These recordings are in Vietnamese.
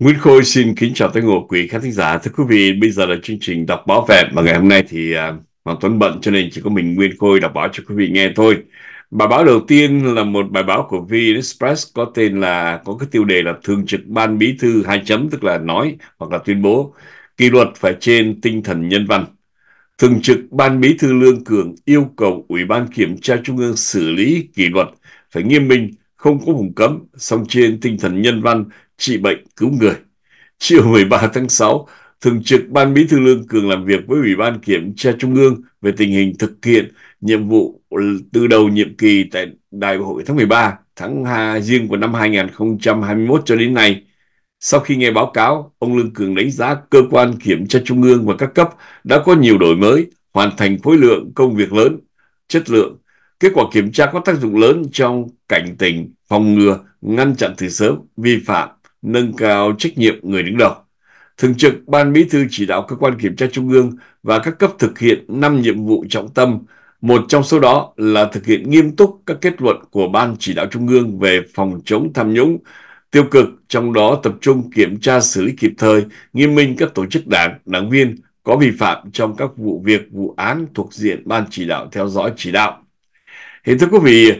Nguyễn Khôi xin kính chào tất cả quý khán thính giả. Thưa quý vị, bây giờ là chương trình đọc báo vẹn và ngày hôm nay thì uh, Hoàng Tuấn bận cho nên chỉ có mình Nguyên Khôi đọc báo cho quý vị nghe thôi. Bài báo đầu tiên là một bài báo của VN Express có tên là có cái tiêu đề là Thường trực Ban Bí thư hai chấm tức là nói hoặc là tuyên bố kỷ luật phải trên tinh thần nhân văn. Thường trực Ban Bí thư Lương Cường yêu cầu Ủy ban Kiểm tra Trung ương xử lý kỷ luật phải nghiêm minh không có vùng cấm, song trên tinh thần nhân văn trị bệnh, cứu người. Chiều 13 tháng 6, Thường trực Ban Bí thư Lương Cường làm việc với Ủy ban Kiểm tra Trung ương về tình hình thực hiện nhiệm vụ từ đầu nhiệm kỳ tại Đại hội tháng 13 tháng 2 riêng của năm 2021 cho đến nay. Sau khi nghe báo cáo, ông Lương Cường đánh giá cơ quan kiểm tra trung ương và các cấp đã có nhiều đổi mới, hoàn thành khối lượng công việc lớn, chất lượng. Kết quả kiểm tra có tác dụng lớn trong cảnh tỉnh, phòng ngừa, ngăn chặn từ sớm, vi phạm nâng cao trách nhiệm người đứng đầu. Thường trực Ban Bí thư chỉ đạo cơ quan kiểm tra trung ương và các cấp thực hiện 5 nhiệm vụ trọng tâm, một trong số đó là thực hiện nghiêm túc các kết luận của Ban chỉ đạo trung ương về phòng chống tham nhũng, tiêu cực, trong đó tập trung kiểm tra xử lý kịp thời, nghiêm minh các tổ chức đảng, đảng viên có vi phạm trong các vụ việc, vụ án thuộc diện Ban chỉ đạo theo dõi chỉ đạo. Hiện thưa quý vị,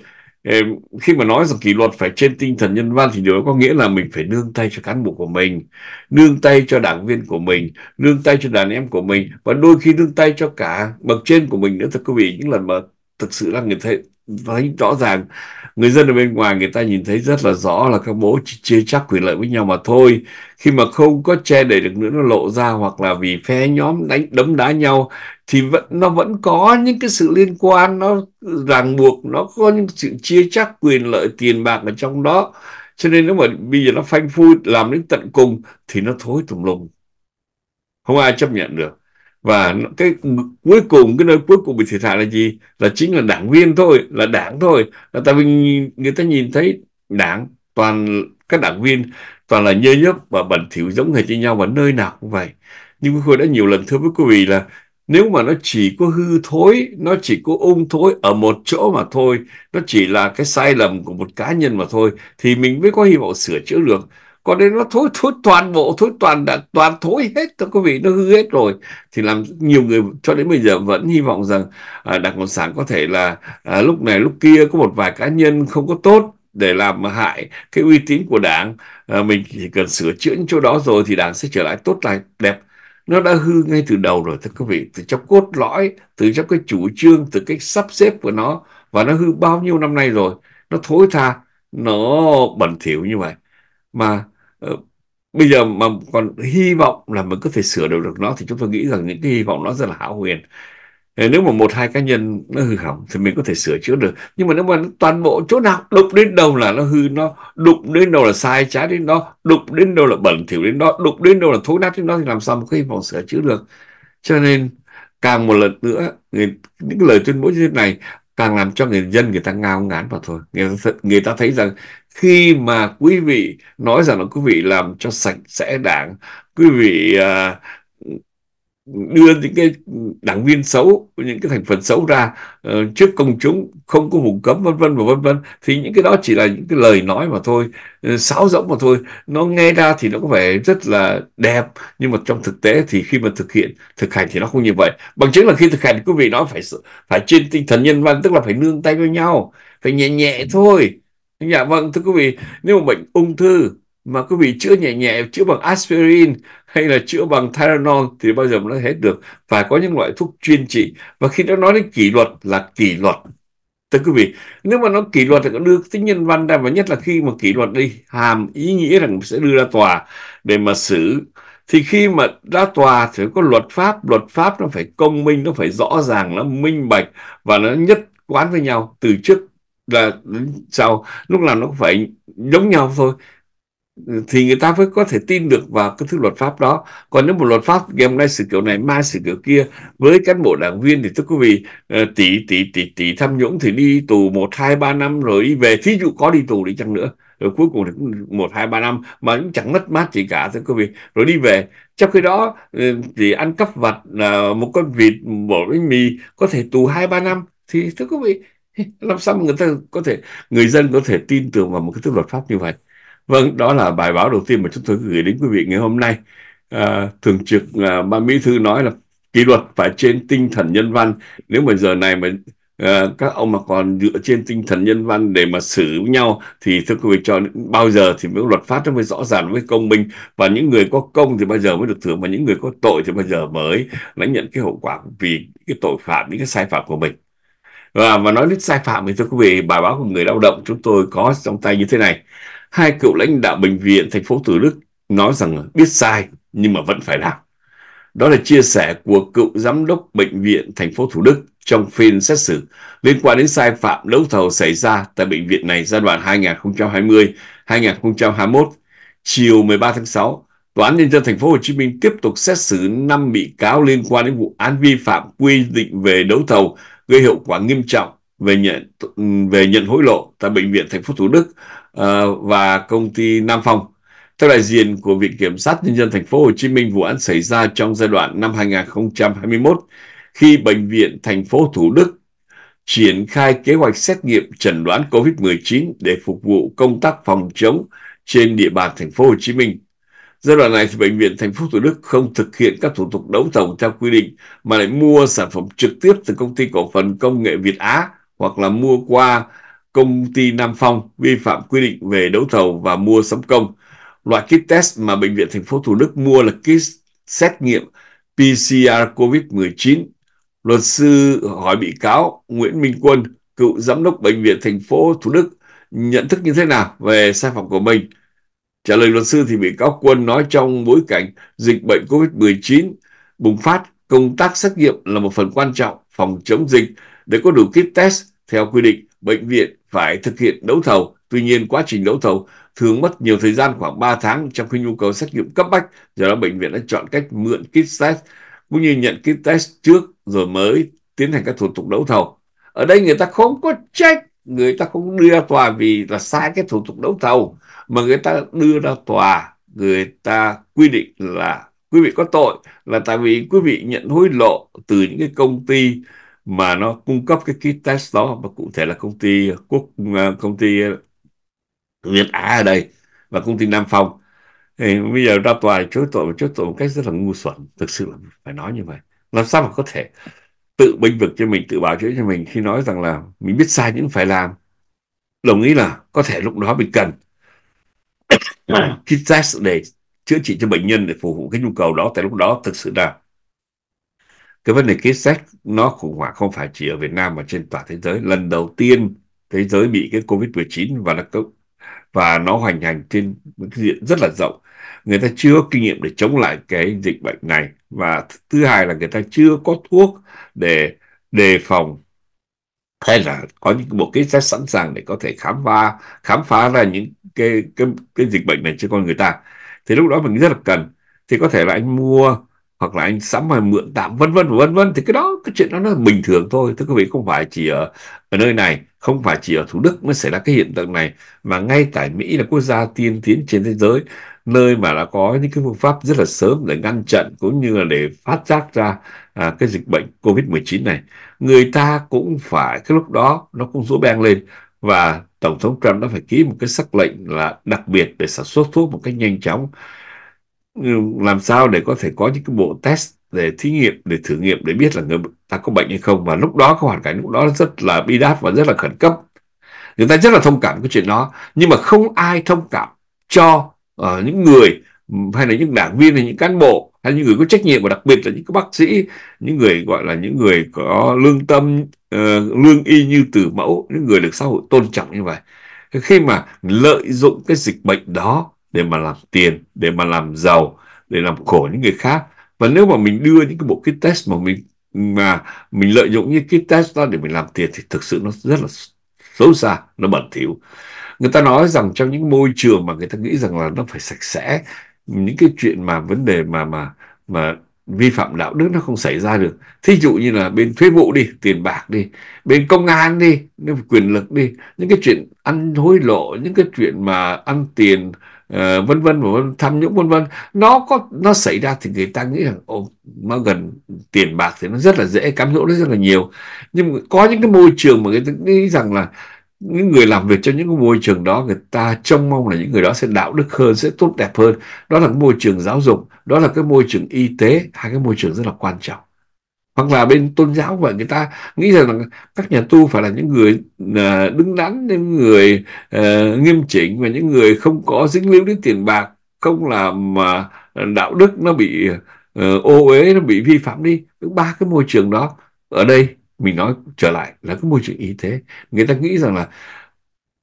khi mà nói rằng kỷ luật phải trên tinh thần nhân văn thì điều đó có nghĩa là mình phải nương tay cho cán bộ của mình, nương tay cho đảng viên của mình, nương tay cho đàn em của mình và đôi khi nương tay cho cả bậc trên của mình nữa thưa quý vị những lần mà thực sự là người thấy thấy rõ ràng người dân ở bên ngoài người ta nhìn thấy rất là rõ là các bố chỉ chia chắc quyền lợi với nhau mà thôi khi mà không có che đậy được nữa nó lộ ra hoặc là vì phe nhóm đánh đấm đá nhau thì vẫn nó vẫn có những cái sự liên quan nó ràng buộc nó có những sự chia chắc quyền lợi tiền bạc ở trong đó cho nên nếu mà bây giờ nó phanh phui làm đến tận cùng thì nó thối tùm lum không ai chấp nhận được và cái cuối cùng cái nơi cuối cùng bị thiệt hại là gì là chính là đảng viên thôi là đảng thôi là tại vì người ta nhìn thấy đảng toàn các đảng viên toàn là nhơ nhớp và bẩn thỉu giống hệt như nhau và nơi nào cũng vậy nhưng tôi đã nhiều lần thưa với quý vị là nếu mà nó chỉ có hư thối nó chỉ có ung thối ở một chỗ mà thôi nó chỉ là cái sai lầm của một cá nhân mà thôi thì mình mới có hy vọng sửa chữa được còn đây nó thối thối toàn bộ thối toàn đã toàn thối hết các quý vị nó hư hết rồi thì làm nhiều người cho đến bây giờ vẫn hy vọng rằng à, đảng cộng sản có thể là à, lúc này lúc kia có một vài cá nhân không có tốt để làm hại cái uy tín của đảng à, mình chỉ cần sửa chữa những chỗ đó rồi thì đảng sẽ trở lại tốt lại đẹp nó đã hư ngay từ đầu rồi thưa quý vị từ trong cốt lõi từ trong cái chủ trương từ cái sắp xếp của nó và nó hư bao nhiêu năm nay rồi nó thối tha nó bẩn thỉu như vậy mà uh, bây giờ mà còn hy vọng là mình có thể sửa đổi được nó thì chúng tôi nghĩ rằng những cái hy vọng nó rất là hão huyền ờ, nếu mà một hai cá nhân nó hư hỏng thì mình có thể sửa chữa được nhưng mà nếu mà toàn bộ chỗ nào đục đến đâu là nó hư nó đục đến đâu là sai trái đến đó đục đến đâu là bẩn thỉu đến đó đục đến đâu là thối nát đến đó thì làm sao mà có hy vọng sửa chữa được cho nên càng một lần nữa người, những lời tuyên bố như thế này càng làm cho người dân người ta ngao ngán vào thôi người người ta thấy rằng khi mà quý vị nói rằng là quý vị làm cho sạch sẽ đảng quý vị à, đưa những cái đảng viên xấu những cái thành phần xấu ra ờ, trước công chúng không có vùng cấm vân vân và vân vân thì những cái đó chỉ là những cái lời nói mà thôi ờ, sáo rỗng mà thôi nó nghe ra thì nó có vẻ rất là đẹp nhưng mà trong thực tế thì khi mà thực hiện thực hành thì nó không như vậy bằng chứng là khi thực hành quý vị nói phải phải trên tinh thần nhân văn tức là phải nương tay với nhau phải nhẹ nhẹ thôi Dạ vâng thưa quý vị, nếu mà bệnh ung thư mà quý vị chữa nhẹ nhẹ, chữa bằng aspirin hay là chữa bằng Tylenol thì bao giờ nó hết được. Phải có những loại thuốc chuyên trị. Và khi đã nói đến kỷ luật là kỷ luật. Thưa quý vị, nếu mà nó kỷ luật thì có đưa tính nhân văn ra và nhất là khi mà kỷ luật đi hàm ý nghĩa rằng sẽ đưa ra tòa để mà xử thì khi mà ra tòa thì có luật pháp luật pháp nó phải công minh nó phải rõ ràng nó minh bạch và nó nhất quán với nhau từ trước là sao lúc nào nó cũng phải giống nhau thôi thì người ta mới có thể tin được vào cái thứ luật pháp đó còn nếu một luật pháp ngày hôm nay sự kiểu này mai sự kiểu kia với cán bộ đảng viên thì thưa quý vị ờ, tỷ tỷ tỷ tỷ tham nhũng thì đi tù một hai ba năm rồi đi về thí dụ có đi tù đi chăng nữa rồi cuối cùng thì cũng một hai ba năm mà cũng chẳng mất mát gì cả thưa quý vị rồi đi về trong khi đó ờ, thì ăn cắp vặt là một con vịt một bánh mì có thể tù hai ba năm thì thưa quý vị làm sao mà người ta có thể người dân có thể tin tưởng vào một cái thước luật pháp như vậy vâng đó là bài báo đầu tiên mà chúng tôi gửi đến quý vị ngày hôm nay à, thường trực à, ban bí thư nói là kỷ luật phải trên tinh thần nhân văn nếu mà giờ này mà à, các ông mà còn dựa trên tinh thần nhân văn để mà xử với nhau thì thưa quý vị cho bao giờ thì mới luật pháp nó mới rõ ràng mới công minh và những người có công thì bao giờ mới được thưởng và những người có tội thì bao giờ mới lãnh nhận cái hậu quả vì cái tội phạm những cái sai phạm của mình và, và nói đến sai phạm thì thưa quý vị bài báo của người lao động chúng tôi có trong tay như thế này hai cựu lãnh đạo bệnh viện thành phố Thủ Đức nói rằng biết sai nhưng mà vẫn phải làm đó là chia sẻ của cựu giám đốc bệnh viện thành phố Thủ Đức trong phiên xét xử liên quan đến sai phạm đấu thầu xảy ra tại bệnh viện này giai đoạn 2020-2021. Chiều 13 tháng 6, Tòa án Nhân dân thành phố Hồ Chí Minh tiếp tục xét xử 5 bị cáo liên quan đến vụ án vi phạm quy định về đấu thầu gây hiệu quả nghiêm trọng về nhận về nhận hối lộ tại bệnh viện thành phố Thủ Đức uh, và công ty Nam Phong. Theo đại diện của Viện Kiểm sát Nhân dân thành phố Hồ Chí Minh, vụ án xảy ra trong giai đoạn năm 2021 khi bệnh viện thành phố Thủ Đức triển khai kế hoạch xét nghiệm chẩn đoán COVID-19 để phục vụ công tác phòng chống trên địa bàn thành phố Hồ Chí Minh. Giai đoạn này thì bệnh viện thành phố Thủ Đức không thực hiện các thủ tục đấu thầu theo quy định mà lại mua sản phẩm trực tiếp từ công ty cổ phần công nghệ Việt Á hoặc là mua qua công ty Nam Phong vi phạm quy định về đấu thầu và mua sắm công. Loại kit test mà bệnh viện thành phố Thủ Đức mua là kit xét nghiệm PCR COVID-19. Luật sư hỏi bị cáo Nguyễn Minh Quân, cựu giám đốc bệnh viện thành phố Thủ Đức nhận thức như thế nào về sai phạm của mình? Trả lời luật sư thì bị cáo Quân nói trong bối cảnh dịch bệnh COVID-19 bùng phát, công tác xét nghiệm là một phần quan trọng phòng chống dịch. Để có đủ kit test, theo quy định, bệnh viện phải thực hiện đấu thầu. Tuy nhiên, quá trình đấu thầu thường mất nhiều thời gian khoảng 3 tháng trong khi nhu cầu xét nghiệm cấp bách. Do đó, bệnh viện đã chọn cách mượn kit test cũng như nhận kit test trước rồi mới tiến hành các thủ tục đấu thầu. Ở đây người ta không có trách, người ta không đưa tòa vì là sai cái thủ tục đấu thầu mà người ta đưa ra tòa người ta quy định là quý vị có tội là tại vì quý vị nhận hối lộ từ những cái công ty mà nó cung cấp cái kit test đó và cụ thể là công ty quốc à, công ty Việt à, Á ở đây và công ty Nam Phong thì bây giờ ra tòa chối tội và chối tội một cách rất là ngu xuẩn thực sự là phải nói như vậy làm sao mà có thể tự bênh vực cho mình tự bảo chữa cho mình khi nói rằng là mình biết sai những phải làm đồng ý là có thể lúc đó mình cần kit test để chữa trị cho bệnh nhân để phục vụ cái nhu cầu đó tại lúc đó thực sự là cái vấn đề kit test nó khủng hoảng không phải chỉ ở Việt Nam mà trên toàn thế giới lần đầu tiên thế giới bị cái covid 19 và nó và nó hoành hành trên cái diện rất là rộng người ta chưa có kinh nghiệm để chống lại cái dịch bệnh này và thứ hai là người ta chưa có thuốc để đề phòng hay là có những bộ kit test sẵn sàng để có thể khám phá khám phá ra những cái cái cái dịch bệnh này cho con người ta thì lúc đó mình rất là cần thì có thể là anh mua hoặc là anh sắm mà mượn tạm vân vân vân vân thì cái đó cái chuyện đó nó bình thường thôi thưa quý vị không phải chỉ ở ở nơi này không phải chỉ ở thủ đức mới xảy ra cái hiện tượng này mà ngay tại mỹ là quốc gia tiên tiến trên thế giới nơi mà đã có những cái phương pháp rất là sớm để ngăn chặn cũng như là để phát giác ra à, cái dịch bệnh COVID-19 này. Người ta cũng phải cái lúc đó nó cũng rũ beng lên và Tổng thống Trump đã phải ký một cái sắc lệnh là đặc biệt để sản xuất thuốc một cách nhanh chóng ừ, làm sao để có thể có những cái bộ test để thí nghiệm để thử nghiệm để biết là người ta có bệnh hay không và lúc đó cái hoàn cảnh lúc đó rất là bi đát và rất là khẩn cấp người ta rất là thông cảm cái chuyện đó nhưng mà không ai thông cảm cho uh, những người hay là những đảng viên hay những cán bộ hay những người có trách nhiệm và đặc biệt là những bác sĩ những người gọi là những người có lương tâm uh, lương y như từ mẫu những người được xã hội tôn trọng như vậy khi mà lợi dụng cái dịch bệnh đó để mà làm tiền để mà làm giàu để làm khổ những người khác và nếu mà mình đưa những cái bộ kit test mà mình mà mình lợi dụng những kit test đó để mình làm tiền thì thực sự nó rất là xấu xa nó bẩn thỉu người ta nói rằng trong những môi trường mà người ta nghĩ rằng là nó phải sạch sẽ những cái chuyện mà vấn đề mà mà mà vi phạm đạo đức nó không xảy ra được thí dụ như là bên thuế vụ đi tiền bạc đi bên công an đi quyền lực đi những cái chuyện ăn hối lộ những cái chuyện mà ăn tiền ờ, vân vân và tham nhũng vân vân nó có nó xảy ra thì người ta nghĩ rằng ồ nó gần tiền bạc thì nó rất là dễ cám dỗ nó rất là nhiều nhưng có những cái môi trường mà người ta nghĩ rằng là những người làm việc trong những môi trường đó người ta trông mong là những người đó sẽ đạo đức hơn sẽ tốt đẹp hơn đó là cái môi trường giáo dục đó là cái môi trường y tế hai cái môi trường rất là quan trọng hoặc là bên tôn giáo vậy người ta nghĩ rằng là các nhà tu phải là những người à, đứng đắn những người uh, nghiêm chỉnh và những người không có dính líu đến tiền bạc không làm mà đạo đức nó bị uh, ô uế nó bị vi phạm đi ba cái môi trường đó ở đây mình nói trở lại là cái môi trường y tế người ta nghĩ rằng là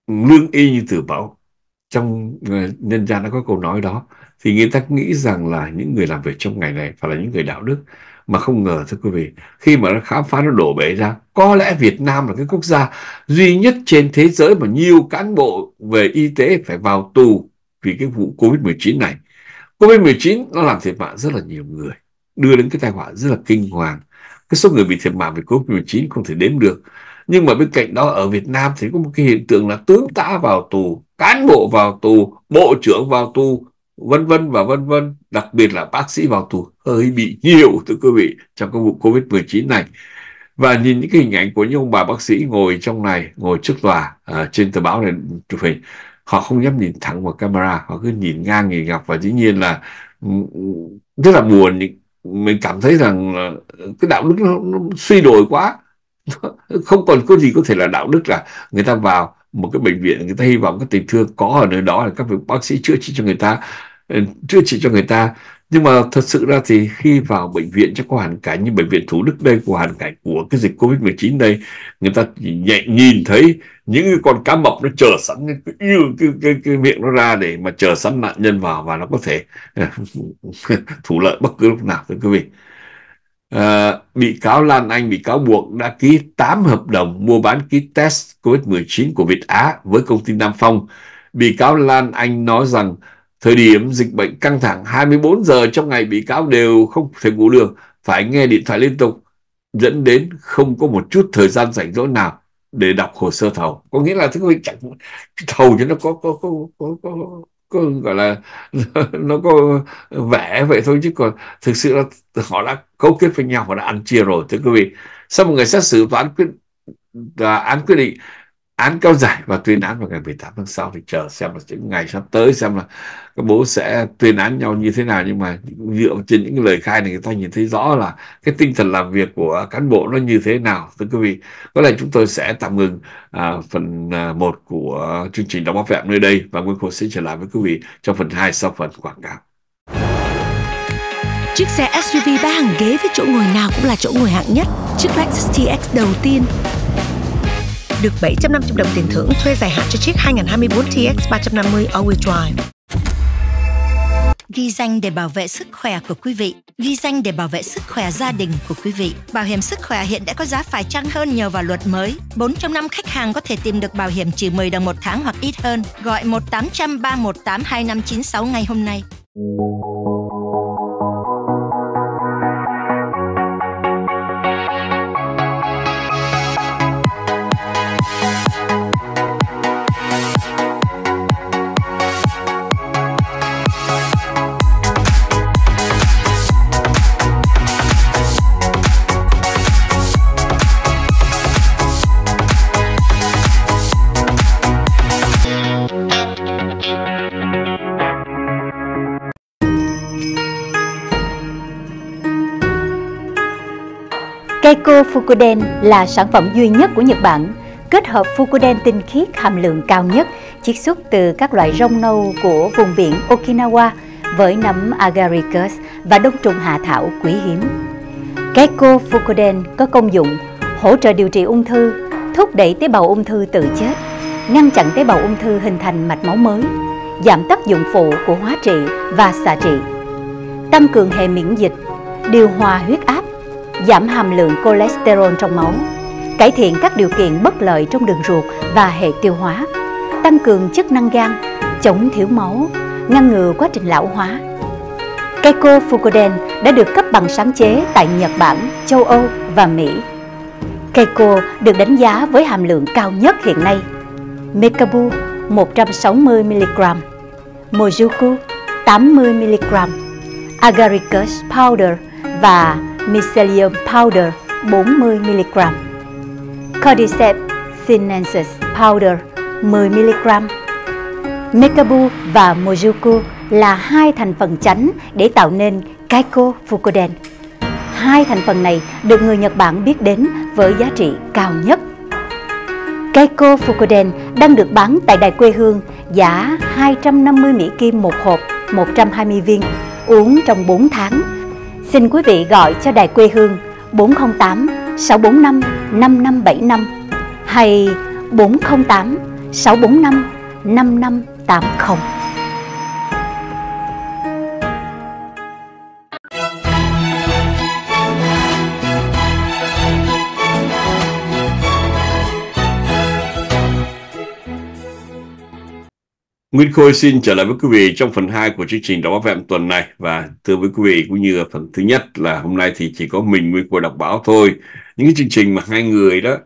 lương y như tử bảo trong ờ, nhân gian đã có câu nói đó thì người ta nghĩ rằng là những người làm việc trong ngày này phải là những người đạo đức mà không ngờ thưa quý vị khi mà nó khám phá nó đổ bể ra có lẽ Việt Nam là cái quốc gia duy nhất trên thế giới mà nhiều cán bộ về y tế phải vào tù vì cái vụ Covid-19 này Covid-19 nó làm thiệt mạng rất là nhiều người đưa đến cái tai họa rất là kinh hoàng cái số người bị thiệt mạng vì COVID-19 không thể đếm được nhưng mà bên cạnh đó ở Việt Nam thì có một cái hiện tượng là tướng tá vào tù cán bộ vào tù bộ trưởng vào tù vân vân và vân vân đặc biệt là bác sĩ vào tù hơi bị nhiều thưa quý vị trong cái vụ Covid-19 này và nhìn những cái hình ảnh của những ông bà bác sĩ ngồi trong này ngồi trước tòa à, trên tờ báo này chụp hình họ không dám nhìn thẳng vào camera họ cứ nhìn ngang nhìn ngọc và dĩ nhiên là ừ, ừ, rất là buồn những mình cảm thấy rằng cái đạo đức nó, nó suy đồi quá không còn có gì có thể là đạo đức là người ta vào một cái bệnh viện người ta hy vọng cái tình thương có ở nơi đó là các bác sĩ chữa trị cho người ta ừ, chữa trị cho người ta nhưng mà thật sự ra thì khi vào bệnh viện chắc có hoàn cảnh như bệnh viện thủ đức đây của hoàn cảnh của cái dịch covid 19 đây người ta nhẹ nhìn thấy những cái con cá mập nó chờ sẵn cái, cái, cái, cái, cái miệng nó ra để mà chờ sẵn nạn nhân vào và nó có thể à, thủ lợi bất cứ lúc nào thưa quý vị à, bị cáo Lan Anh bị cáo buộc đã ký 8 hợp đồng mua bán ký test covid 19 của Việt Á với công ty Nam Phong bị cáo Lan Anh nói rằng Thời điểm dịch bệnh căng thẳng 24 giờ trong ngày bị cáo đều không thể ngủ được, phải nghe điện thoại liên tục, dẫn đến không có một chút thời gian rảnh rỗi nào để đọc hồ sơ thầu. Có nghĩa là thứ chẳng thầu cho nó có có có có, có có gọi là nó có vẻ vậy thôi chứ còn thực sự là họ đã cấu kết với nhau họ đã ăn chia rồi thưa quý vị sau một ngày xét xử toán quyết án quyết định án kéo dài và tuyên án vào ngày 18 tháng sau thì chờ xem là những ngày sắp tới xem là các bố sẽ tuyên án nhau như thế nào nhưng mà dựa trên những lời khai này người ta nhìn thấy rõ là cái tinh thần làm việc của cán bộ nó như thế nào thưa quý vị có lẽ chúng tôi sẽ tạm ngừng à, phần 1 à, của chương trình đóng bóp vẹn nơi đây và Nguyên Khôi sẽ trở lại với quý vị trong phần 2 sau phần quảng cáo Chiếc xe SUV ba hàng ghế với chỗ ngồi nào cũng là chỗ ngồi hạng nhất. Chiếc Lexus TX đầu tiên được 750 đồng tiền thưởng thuê dài hạn cho chiếc 2024 TX 350 All-wheel drive. Ghi danh để bảo vệ sức khỏe của quý vị, ghi danh để bảo vệ sức khỏe gia đình của quý vị. Bảo hiểm sức khỏe hiện đã có giá phải chăng hơn nhờ vào luật mới. 4 trong 5 khách hàng có thể tìm được bảo hiểm chỉ 10 đồng một tháng hoặc ít hơn. Gọi 1 800 318 2596 ngày hôm nay. Keiko Fukuden là sản phẩm duy nhất của Nhật Bản kết hợp Fukuden tinh khiết hàm lượng cao nhất chiết xuất từ các loại rong nâu của vùng biển Okinawa với nấm agaricus và đông trùng hạ thảo quý hiếm. Keiko Fukuden có công dụng hỗ trợ điều trị ung thư, thúc đẩy tế bào ung thư tự chết, ngăn chặn tế bào ung thư hình thành mạch máu mới, giảm tác dụng phụ của hóa trị và xạ trị, tăng cường hệ miễn dịch, điều hòa huyết áp giảm hàm lượng cholesterol trong máu, cải thiện các điều kiện bất lợi trong đường ruột và hệ tiêu hóa, tăng cường chức năng gan, chống thiếu máu, ngăn ngừa quá trình lão hóa. Keiko Fukoden đã được cấp bằng sáng chế tại Nhật Bản, châu Âu và Mỹ. Keiko được đánh giá với hàm lượng cao nhất hiện nay. Mekabu 160mg, Mojuku 80mg, Agaricus Powder và Mycelium Powder 40mg Cordyceps sinensis Powder 10mg Mekabu và Mojuku là hai thành phần chánh để tạo nên Kaiko Fukuden. Hai thành phần này được người Nhật Bản biết đến với giá trị cao nhất. Keiko Fukuden đang được bán tại đài quê hương giá 250 Mỹ Kim một hộp, 120 viên, uống trong 4 tháng Xin quý vị gọi cho Đài Quê Hương 408 645 5575 hay 408 645 5580. Nguyên Khôi xin trở lại với quý vị trong phần 2 của chương trình đọc báo vẹm tuần này và thưa với quý vị cũng như phần thứ nhất là hôm nay thì chỉ có mình Nguyên Khôi đọc báo thôi. Những cái chương trình mà hai người đó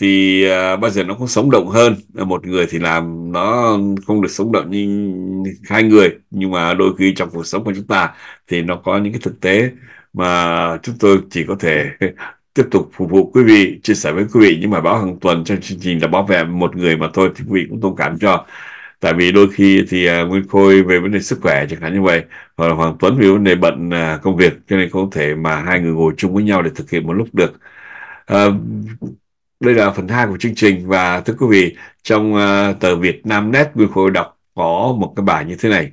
thì uh, bao giờ nó cũng sống động hơn. Một người thì làm nó không được sống động như hai người nhưng mà đôi khi trong cuộc sống của chúng ta thì nó có những cái thực tế mà chúng tôi chỉ có thể tiếp tục phục vụ quý vị, chia sẻ với quý vị nhưng mà báo hàng tuần trong chương trình là báo vẹm một người mà thôi thì quý vị cũng thông cảm cho tại vì đôi khi thì uh, Nguyên Khôi về vấn đề sức khỏe chẳng hạn như vậy hoặc là Hoàng Tuấn về vấn đề bận uh, công việc cho nên không thể mà hai người ngồi chung với nhau để thực hiện một lúc được uh, đây là phần 2 của chương trình và thưa quý vị trong uh, tờ Việt Nam Net Nguyên Khôi đọc có một cái bài như thế này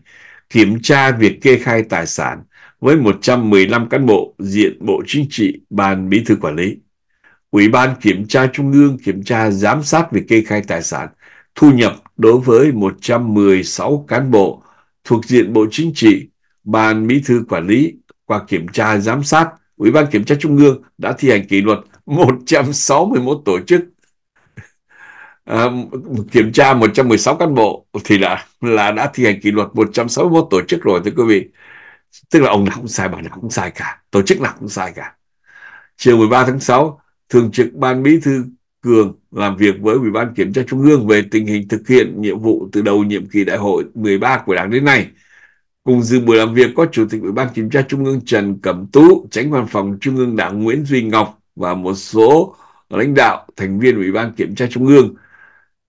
kiểm tra việc kê khai tài sản với 115 cán bộ diện Bộ Chính trị, Ban Bí thư Quản lý. Ủy ban Kiểm tra Trung ương kiểm tra giám sát việc kê khai tài sản, thu nhập đối với 116 cán bộ thuộc diện Bộ Chính trị, Ban Bí thư Quản lý qua kiểm tra giám sát, Ủy ban Kiểm tra Trung ương đã thi hành kỷ luật 161 tổ chức à, kiểm tra 116 cán bộ thì là là đã thi hành kỷ luật 161 tổ chức rồi thưa quý vị tức là ông nào cũng sai bà nào cũng sai cả tổ chức nào cũng sai cả chiều 13 tháng 6 thường trực ban bí thư Cường làm việc với Ủy ban Kiểm tra Trung ương về tình hình thực hiện nhiệm vụ từ đầu nhiệm kỳ đại hội 13 của Đảng đến nay. Cùng dự buổi làm việc có Chủ tịch Ủy ban Kiểm tra Trung ương Trần Cẩm Tú, Tránh Văn phòng Trung ương Đảng Nguyễn Duy Ngọc và một số lãnh đạo thành viên Ủy ban Kiểm tra Trung ương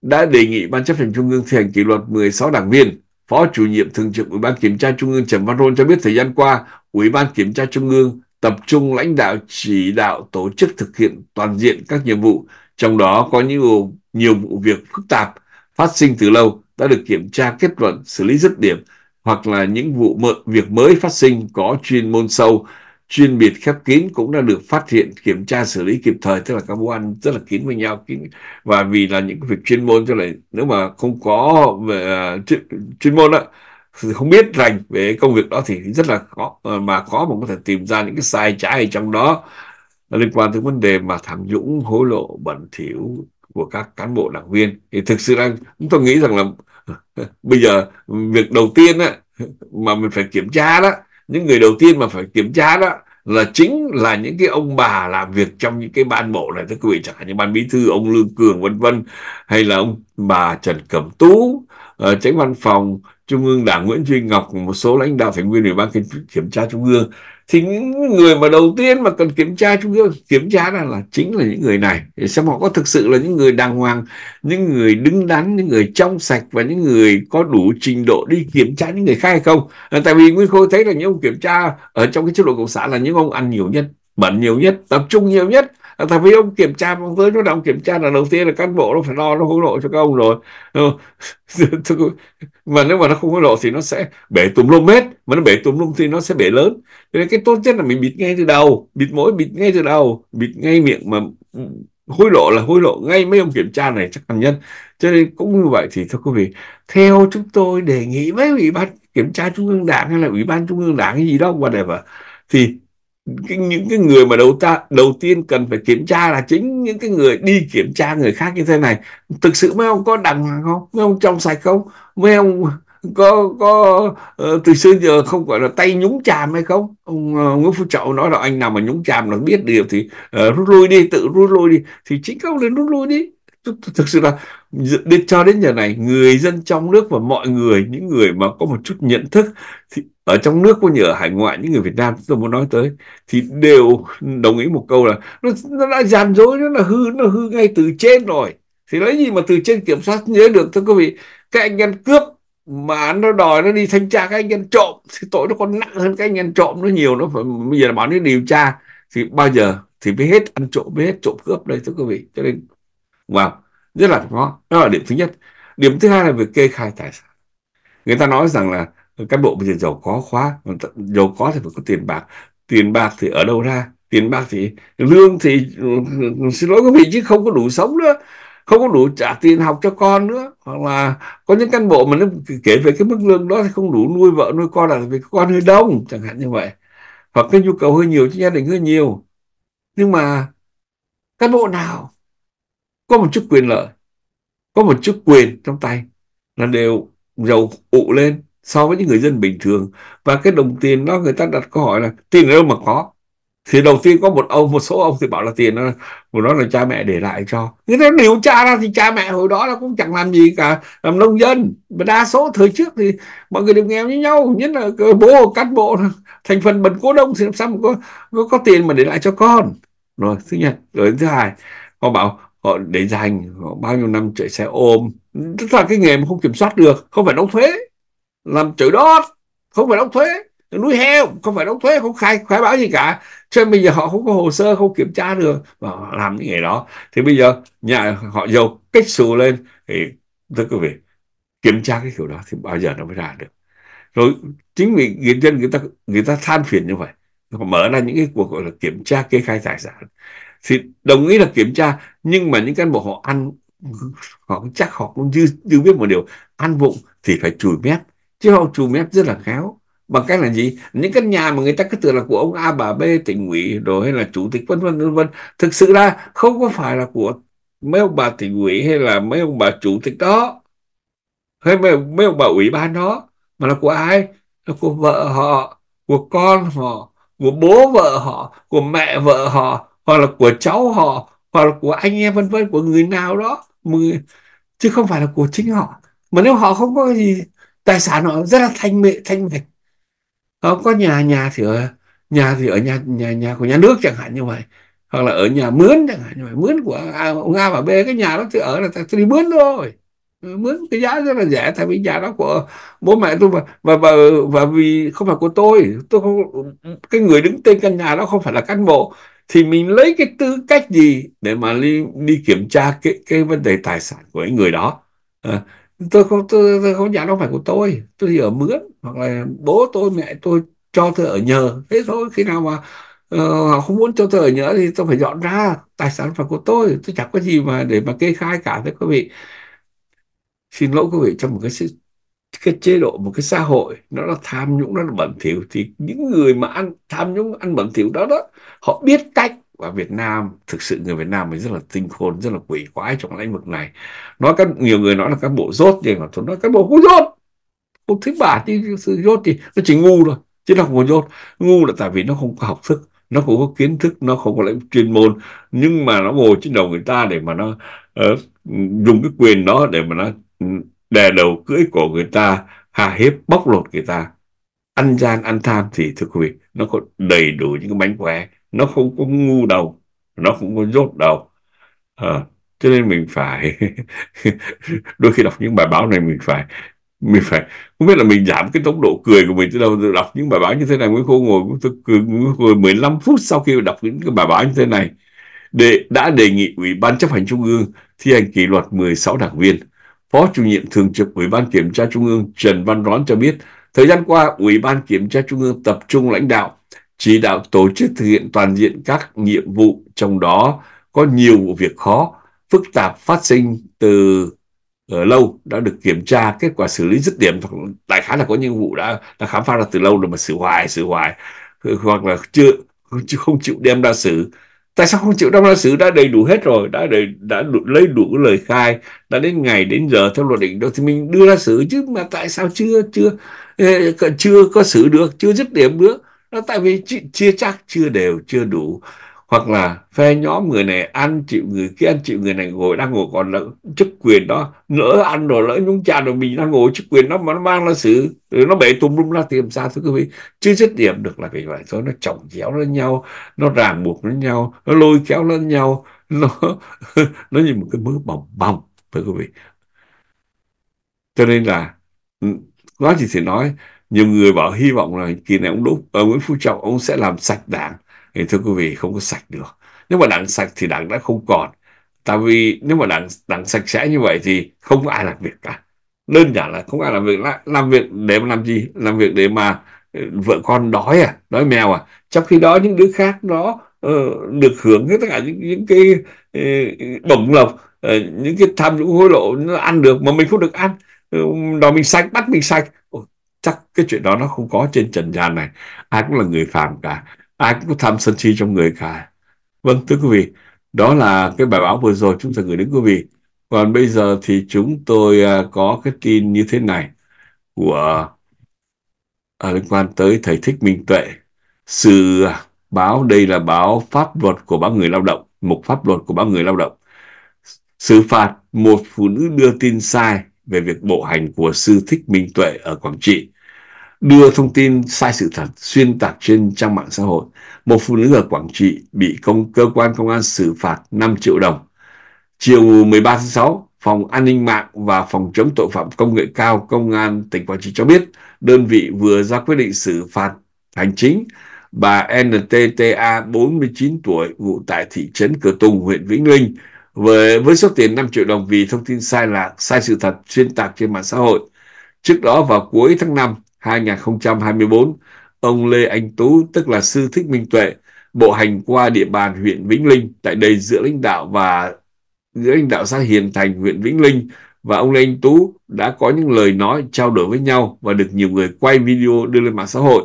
đã đề nghị Ban chấp hành Trung ương thi hành kỷ luật 16 đảng viên. Phó chủ nhiệm thường trực Ủy ban Kiểm tra Trung ương Trần Văn Rôn cho biết thời gian qua, Ủy ban Kiểm tra Trung ương tập trung lãnh đạo chỉ đạo tổ chức thực hiện toàn diện các nhiệm vụ trong đó có những nhiều, nhiều vụ việc phức tạp phát sinh từ lâu đã được kiểm tra kết luận xử lý dứt điểm hoặc là những vụ mợ, việc mới phát sinh có chuyên môn sâu chuyên biệt khép kín cũng đã được phát hiện kiểm tra xử lý kịp thời tức là các vụ ăn rất là kín với nhau kín và vì là những việc chuyên môn cho này nếu mà không có về uh, chuyên, chuyên môn đó không biết rành về công việc đó thì rất là khó ờ, mà khó mà có thể tìm ra những cái sai trái ở trong đó liên quan tới vấn đề mà tham nhũng hối lộ bẩn thỉu của các cán bộ đảng viên thì thực sự là chúng tôi nghĩ rằng là bây giờ việc đầu tiên á, mà mình phải kiểm tra đó những người đầu tiên mà phải kiểm tra đó là chính là những cái ông bà làm việc trong những cái ban bộ này thưa quý vị chẳng hạn như ban bí thư ông lương cường vân vân hay là ông bà trần cẩm tú ờ, tránh văn phòng trung ương đảng nguyễn duy ngọc một số lãnh đạo thành viên ủy ban kiểm tra trung ương thì những người mà đầu tiên mà cần kiểm tra chúng tôi kiểm tra ra là chính là những người này để xem họ có thực sự là những người đàng hoàng những người đứng đắn những người trong sạch và những người có đủ trình độ đi kiểm tra những người khác hay không ờ, tại vì nguyên khôi thấy là những ông kiểm tra ở trong cái chế độ cộng sản là những ông ăn nhiều nhất bẩn nhiều nhất tập trung nhiều nhất À, tại vì ông kiểm tra ông tới chỗ nào ông kiểm tra là đầu tiên là cán bộ nó phải lo nó hối lộ cho các ông rồi ờ, mà nếu mà nó không hối lộ thì nó sẽ bể tùm lum hết mà nó bể tùm lum thì nó sẽ bể lớn cho nên cái tốt nhất là mình bịt ngay từ đầu bịt mũi bịt ngay từ đầu bịt ngay miệng mà hối lộ là hối lộ ngay mấy ông kiểm tra này chắc là nhân cho nên cũng như vậy thì thưa quý vị theo chúng tôi đề nghị mấy ủy ban kiểm tra trung ương đảng hay là ủy ban trung ương đảng hay gì đó whatever thì cái, những cái người mà đầu ta đầu tiên cần phải kiểm tra là chính những cái người đi kiểm tra người khác như thế này thực sự mấy ông có đàng hoàng không mấy ông trong sạch không mấy ông có có uh, từ xưa giờ không gọi là tay nhúng chàm hay không ông uh, nguyễn phú trọng nói là anh nào mà nhúng chàm là biết điều thì uh, rút lui đi tự rút lui đi thì chính ông nên rút lui đi thực sự là đến cho đến giờ này người dân trong nước và mọi người những người mà có một chút nhận thức thì ở trong nước cũng như ở hải ngoại những người Việt Nam tôi muốn nói tới thì đều đồng ý một câu là nó, nó đã gian dối nó là hư nó hư ngay từ trên rồi thì lấy gì mà từ trên kiểm soát nhớ được thưa quý vị các anh em cướp mà nó đòi nó đi thanh tra các anh em trộm thì tội nó còn nặng hơn các anh em trộm nó nhiều nó phải bây giờ là bảo nó điều tra thì bao giờ thì mới hết ăn trộm mới hết trộm cướp đây thưa quý vị cho nên Wow, rất là khó. Đó là điểm thứ nhất. Điểm thứ hai là việc kê khai tài sản. Người ta nói rằng là cán bộ bây giờ giàu có khóa giàu có thì phải có tiền bạc. Tiền bạc thì ở đâu ra? Tiền bạc thì lương thì ừ, xin lỗi quý vị chứ không có đủ sống nữa không có đủ trả tiền học cho con nữa hoặc là có những cán bộ mà nó kể về cái mức lương đó thì không đủ nuôi vợ nuôi con là vì con hơi đông chẳng hạn như vậy hoặc cái nhu cầu hơi nhiều cho gia đình hơi nhiều nhưng mà cán bộ nào có một chút quyền lợi có một chút quyền trong tay là đều giàu ụ lên so với những người dân bình thường và cái đồng tiền đó người ta đặt câu hỏi là tiền đâu mà có thì đầu tiên có một ông một số ông thì bảo là tiền đó của nó là cha mẹ để lại cho người ta điều tra ra thì cha mẹ hồi đó là cũng chẳng làm gì cả làm nông dân và đa số thời trước thì mọi người đều nghèo như nhau nhất là bố cán bộ thành phần bần cố đông thì làm sao mà có, có có tiền mà để lại cho con rồi thứ nhất rồi thứ hai họ bảo họ để dành họ bao nhiêu năm chạy xe ôm tức là cái nghề mà không kiểm soát được không phải đóng thuế làm chữ đó không phải đóng thuế núi heo không phải đóng thuế không khai khai báo gì cả cho nên bây giờ họ không có hồ sơ không kiểm tra được mà họ làm những nghề đó thì bây giờ nhà họ giàu kích xù lên thì thưa quý vị kiểm tra cái kiểu đó thì bao giờ nó mới ra được rồi chính vì người dân người ta người ta than phiền như vậy họ mở ra những cái cuộc gọi là kiểm tra kê khai tài sản thì đồng ý là kiểm tra nhưng mà những cán bộ họ ăn họ chắc họ cũng dư, dư biết một điều ăn vụng thì phải chùi mép chứ họ chùi mép rất là khéo bằng cách là gì những căn nhà mà người ta cứ tưởng là của ông a bà b tỉnh ủy rồi hay là chủ tịch vân vân vân thực sự ra không có phải là của mấy ông bà tỉnh ủy hay là mấy ông bà chủ tịch đó hay mấy, mấy ông bà ủy ban đó mà là của ai là của vợ họ của con họ của bố vợ họ của mẹ vợ họ hoặc là của cháu họ hoặc là của anh em vân vân của người nào đó người, chứ không phải là của chính họ mà nếu họ không có cái gì tài sản họ rất là thanh mệ thanh mạch họ có nhà nhà thì ở nhà thì ở nhà nhà nhà của nhà nước chẳng hạn như vậy hoặc là ở nhà mướn chẳng hạn như vậy mướn của à, ông và B cái nhà đó thì ở là tôi đi mướn thôi ờ, mướn cái giá rất là rẻ tại vì nhà đó của bố mẹ tôi và và và, và vì không phải của tôi tôi không cái người đứng tên căn nhà đó không phải là cán bộ thì mình lấy cái tư cách gì để mà đi, đi kiểm tra cái cái vấn đề tài sản của cái người đó à, tôi không tôi, tôi không nhà đó phải của tôi tôi thì ở mướn hoặc là bố tôi mẹ tôi cho tôi ở nhờ thế thôi khi nào mà uh, không muốn cho tôi ở nhờ thì tôi phải dọn ra tài sản phải của tôi tôi chẳng có gì mà để mà kê khai cả thưa quý vị xin lỗi quý vị trong một cái cái chế độ một cái xã hội nó là tham nhũng nó là bẩn thỉu thì những người mà ăn tham nhũng ăn bẩn thỉu đó đó họ biết cách và Việt Nam thực sự người Việt Nam mình rất là tinh khôn rất là quỷ quái trong lĩnh vực này nói các nhiều người nói là các bộ rốt nhưng mà tôi nói các bộ không rốt không thứ bản thì sự rốt thì nó chỉ ngu thôi chứ nó không có rốt ngu là tại vì nó không có học thức nó không có kiến thức nó không có lĩnh chuyên môn nhưng mà nó ngồi trên đầu người ta để mà nó uh, dùng cái quyền đó để mà nó ừ, đè đầu cưỡi cổ người ta hà hiếp bóc lột người ta ăn gian ăn tham thì thực quý nó có đầy đủ những cái bánh khóe nó không có ngu đầu nó không có dốt đầu à, cho nên mình phải đôi khi đọc những bài báo này mình phải mình phải không biết là mình giảm cái tốc độ cười của mình từ đâu đọc những bài báo như thế này mới khô ngồi tôi cười ngồi 15 phút sau khi đọc những cái bài báo như thế này để đã đề nghị ủy ban chấp hành trung ương thi hành kỷ luật 16 đảng viên Phó chủ nhiệm thường trực Ủy ban Kiểm tra Trung ương Trần Văn Rón cho biết, thời gian qua, Ủy ban Kiểm tra Trung ương tập trung lãnh đạo, chỉ đạo tổ chức thực hiện toàn diện các nhiệm vụ, trong đó có nhiều vụ việc khó, phức tạp phát sinh từ ở ờ, lâu đã được kiểm tra kết quả xử lý dứt điểm đại khái là có những vụ đã đã khám phá ra từ lâu rồi mà xử hoài xử hoài hoặc là chưa, chưa không chịu đem ra xử tại sao không chịu đóng ra xử đã đầy đủ hết rồi đã đầy, đã đủ, lấy đủ lời khai đã đến ngày đến giờ theo luật định đó thì mình đưa ra xử chứ mà tại sao chưa chưa chưa có xử được chưa dứt điểm nữa đó tại vì chia chắc chưa đều chưa đủ hoặc là phe nhóm người này ăn chịu người kia ăn chịu người này ngồi đang ngồi còn là chức quyền đó lỡ ăn rồi lỡ nhúng cha rồi mình đang ngồi chức quyền đó mà nó mang ra xử nó bể tùm lum ra thì làm sao thưa quý vị chứ dứt điểm được là vì vậy thôi nó chồng chéo lẫn nhau nó ràng buộc lẫn nhau nó lôi kéo lẫn nhau nó nó như một cái mớ bồng bồng thưa quý vị cho nên là nói ừ, gì thì nói nhiều người bảo hy vọng là kỳ này ông Đỗ, ở ờ, Nguyễn Phú Trọng ông sẽ làm sạch đảng thì thưa quý vị không có sạch được nếu mà đảng sạch thì đảng đã không còn tại vì nếu mà đảng đảng sạch sẽ như vậy thì không ai làm việc cả đơn giản là không ai làm việc làm việc để mà làm gì làm việc để mà ờ, vợ con đói à đói mèo à trong khi đó những đứa khác nó uh, được hưởng tất cả những, những cái uh, ờ, bổng lộc uh, những cái tham nhũng hối lộ nó ăn được mà mình không được ăn đòi mình sạch bắt mình sạch Ủa, chắc cái chuyện đó nó không có trên trần gian này ai cũng là người phàm cả ai cũng có tham sân si trong người cả vâng thưa quý vị đó là cái bài báo vừa rồi chúng ta gửi đến quý vị còn bây giờ thì chúng tôi à, có cái tin như thế này của à, liên quan tới thầy thích minh tuệ sự à, báo đây là báo pháp luật của báo người lao động mục pháp luật của báo người lao động xử phạt một phụ nữ đưa tin sai về việc bộ hành của sư thích minh tuệ ở quảng trị đưa thông tin sai sự thật xuyên tạc trên trang mạng xã hội. Một phụ nữ ở Quảng Trị bị công cơ quan công an xử phạt 5 triệu đồng. Chiều 13 tháng 6, Phòng An ninh mạng và Phòng chống tội phạm công nghệ cao Công an tỉnh Quảng Trị cho biết đơn vị vừa ra quyết định xử phạt hành chính bà NTTA 49 tuổi ngụ tại thị trấn Cửa Tùng, huyện Vĩnh Linh với, với số tiền 5 triệu đồng vì thông tin sai lạc, sai sự thật xuyên tạc trên mạng xã hội. Trước đó vào cuối tháng 5, 2024, ông Lê Anh Tú, tức là Sư Thích Minh Tuệ, bộ hành qua địa bàn huyện Vĩnh Linh. Tại đây giữa lãnh đạo và giữa lãnh đạo xã Hiền Thành, huyện Vĩnh Linh và ông Lê Anh Tú đã có những lời nói trao đổi với nhau và được nhiều người quay video đưa lên mạng xã hội.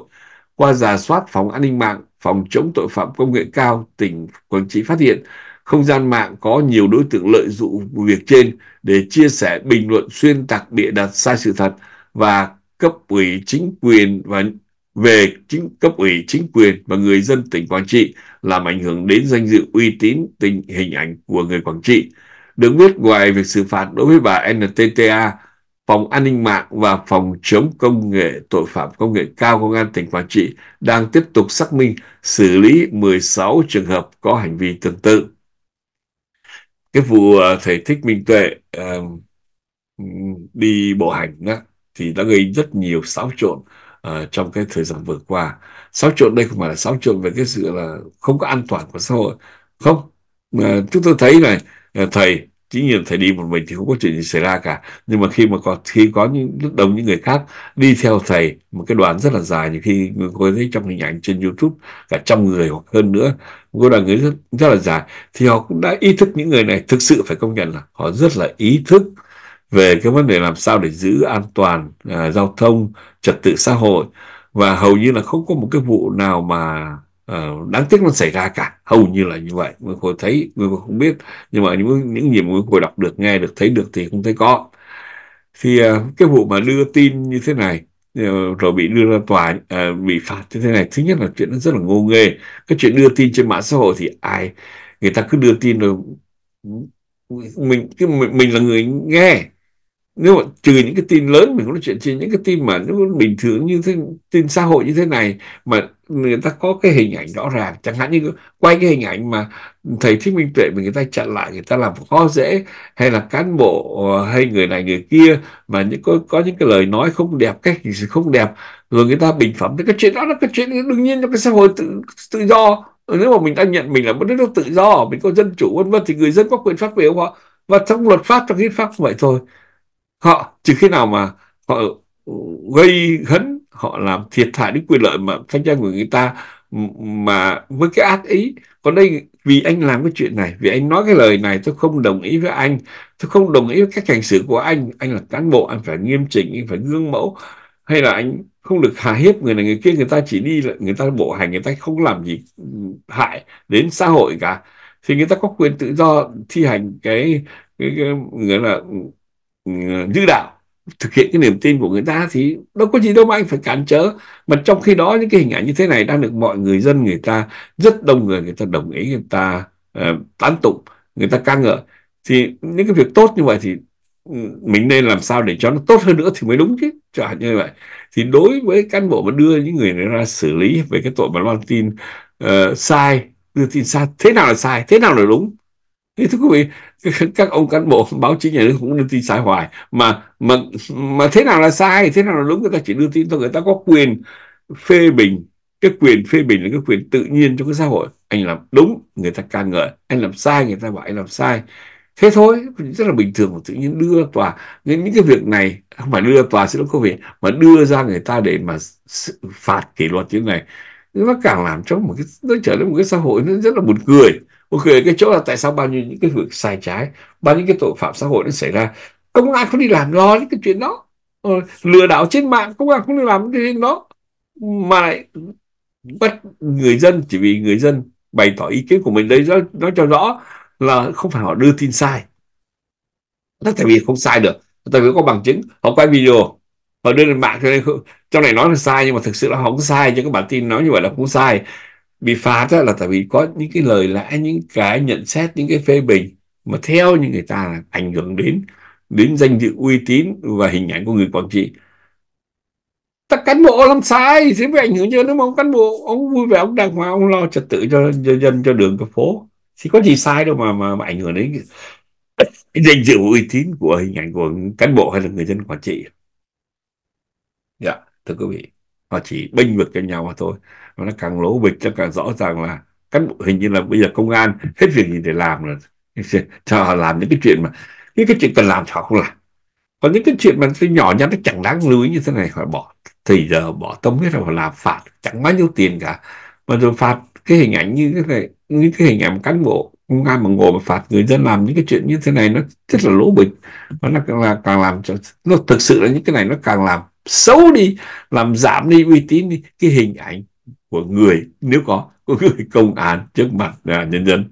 Qua giả soát phòng an ninh mạng, phòng chống tội phạm công nghệ cao tỉnh Quảng Trị phát hiện không gian mạng có nhiều đối tượng lợi dụng vụ việc trên để chia sẻ bình luận xuyên tạc bịa đặt sai sự thật và cấp ủy chính quyền và về chính cấp ủy chính quyền và người dân tỉnh Quảng Trị làm ảnh hưởng đến danh dự uy tín tình hình ảnh của người Quảng Trị. Được biết ngoài việc xử phạt đối với bà NTTA, Phòng An ninh mạng và Phòng chống công nghệ tội phạm công nghệ cao Công an tỉnh Quảng Trị đang tiếp tục xác minh xử lý 16 trường hợp có hành vi tương tự. Cái vụ ờ, thầy Thích Minh Tuệ uh, đi bộ hành đó thì đã gây rất nhiều xáo trộn uh, trong cái thời gian vừa qua xáo trộn đây không phải là xáo trộn về cái sự là không có an toàn của xã hội không uh, chúng tôi thấy này uh, thầy chỉ nhiên thầy đi một mình thì không có chuyện gì xảy ra cả nhưng mà khi mà có khi có những rất đông những người khác đi theo thầy một cái đoàn rất là dài nhiều khi người thấy trong hình ảnh trên youtube cả trăm người hoặc hơn nữa một đoàn người rất, rất là dài thì họ cũng đã ý thức những người này thực sự phải công nhận là họ rất là ý thức về cái vấn đề làm sao để giữ an toàn uh, giao thông trật tự xã hội và hầu như là không có một cái vụ nào mà uh, đáng tiếc nó xảy ra cả hầu như là như vậy Người khôi thấy người mình không biết nhưng mà những những gì người mình khôi đọc được nghe được thấy được thì không thấy có thì uh, cái vụ mà đưa tin như thế này ờ, rồi bị đưa ra tòa à, bị phạt như thế này thứ nhất là chuyện nó rất là ngô nghê cái chuyện đưa tin trên mạng xã hội thì ai người ta cứ đưa tin rồi mình mình, mình là người nghe nếu mà trừ những cái tin lớn mình có nói chuyện trên những cái tin mà nó bình thường như thế tin xã hội như thế này mà người ta có cái hình ảnh rõ ràng chẳng hạn như quay cái hình ảnh mà thầy thích minh tuệ mà người ta chặn lại người ta làm khó dễ hay là cán bộ hay người này người kia mà những có, có những cái lời nói không đẹp cách gì không đẹp rồi người ta bình phẩm cái chuyện đó là cái chuyện đương nhiên trong cái xã hội tự tự do nếu mà mình đang nhận mình là một đất nước tự do mình có dân chủ vân vân thì người dân có quyền phát biểu họ và trong luật pháp trong hiến pháp cũng vậy thôi họ trừ khi nào mà họ gây hấn họ làm thiệt hại đến quyền lợi mà thanh tra của người ta mà với cái ác ý còn đây vì anh làm cái chuyện này vì anh nói cái lời này tôi không đồng ý với anh tôi không đồng ý với cách hành xử của anh anh là cán bộ anh phải nghiêm chỉnh anh phải gương mẫu hay là anh không được hà hiếp người này người kia người ta chỉ đi là người ta bộ hành người ta không làm gì ừ, hại đến xã hội cả thì người ta có quyền tự do thi hành cái, cái, cái người là ừ, dư đạo thực hiện cái niềm tin của người ta thì đâu có gì đâu mà anh phải cản trở mà trong khi đó những cái hình ảnh như thế này đang được mọi người dân người ta rất đông người người ta đồng ý người ta uh, tán tụng người ta ca ngợi thì những cái việc tốt như vậy thì ừ, mình nên làm sao để cho nó tốt hơn nữa thì mới đúng chứ chẳng hạn như vậy thì đối với cán bộ mà đưa những người này ra xử lý về cái tội mà loan tin uh, sai đưa tin sai thế nào là sai thế nào là đúng thì thưa quý vị các ông cán bộ báo chí nhà nước cũng đưa tin sai hoài mà mà mà thế nào là sai thế nào là đúng người ta chỉ đưa tin thôi người ta có quyền phê bình cái quyền phê bình là cái quyền tự nhiên trong cái xã hội anh làm đúng người ta ca ngợi anh làm sai người ta bảo anh làm sai thế thôi rất là bình thường mà tự nhiên đưa tòa nên những cái việc này không phải đưa tòa sẽ lỗi có việc mà đưa ra người ta để mà phạt kỷ luật như này nó càng làm cho một cái nó trở nên một cái xã hội nó rất là buồn cười một người cái chỗ là tại sao bao nhiêu những cái việc sai trái, bao nhiêu cái tội phạm xã hội nó xảy ra. Công an không đi làm lo những cái chuyện đó. Ờ, lừa đảo trên mạng công an không đi làm cái chuyện đó. Mà lại bắt người dân chỉ vì người dân bày tỏ ý kiến của mình đấy, nó, nó cho rõ là không phải họ đưa tin sai. Nó tại vì không sai được. Tại vì có bằng chứng. Họ quay video họ đưa lên mạng cho nên trong này nói là sai nhưng mà thực sự là họ không sai nhưng các bản tin nói như vậy là cũng sai bị phạt là tại vì có những cái lời lẽ những cái nhận xét những cái phê bình mà theo như người ta là ảnh hưởng đến đến danh dự uy tín và hình ảnh của người quản trị ta cán bộ làm sai thì mới ảnh hưởng cho nó mà ông cán bộ ông vui vẻ ông đàng hoàng ông lo trật tự cho, cho dân cho đường cho phố thì có gì sai đâu mà mà, mà ảnh hưởng đến cái danh dự uy tín của hình ảnh của cán bộ hay là người dân quản trị dạ yeah, thưa quý vị họ chỉ bênh vực cho nhau mà thôi và nó càng lố bịch cho càng rõ ràng là cán bộ hình như là bây giờ công an hết việc gì để làm rồi cho họ làm những cái chuyện mà những cái chuyện cần làm thì họ không làm còn những cái chuyện mà nhỏ nhặt nó chẳng đáng lưu ý như thế này họ bỏ thì giờ bỏ tâm huyết họ làm phạt chẳng bao nhiêu tiền cả mà rồi phạt cái hình ảnh như thế này những cái hình ảnh cán bộ công an mà ngồi mà phạt người dân làm những cái chuyện như thế này nó rất là lỗ bịch và nó càng là càng làm cho nó thực sự là những cái này nó càng làm xấu đi làm giảm đi uy tín đi cái hình ảnh của người nếu có của người công an trước mặt à, nhân dân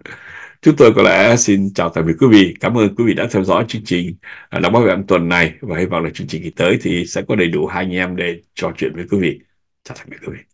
chúng tôi có lẽ xin chào tạm biệt quý vị cảm ơn quý vị đã theo dõi chương trình à, đóng báo về vệ tuần này và hy vọng là chương trình kỳ tới thì sẽ có đầy đủ hai anh em để trò chuyện với quý vị chào tạm biệt quý vị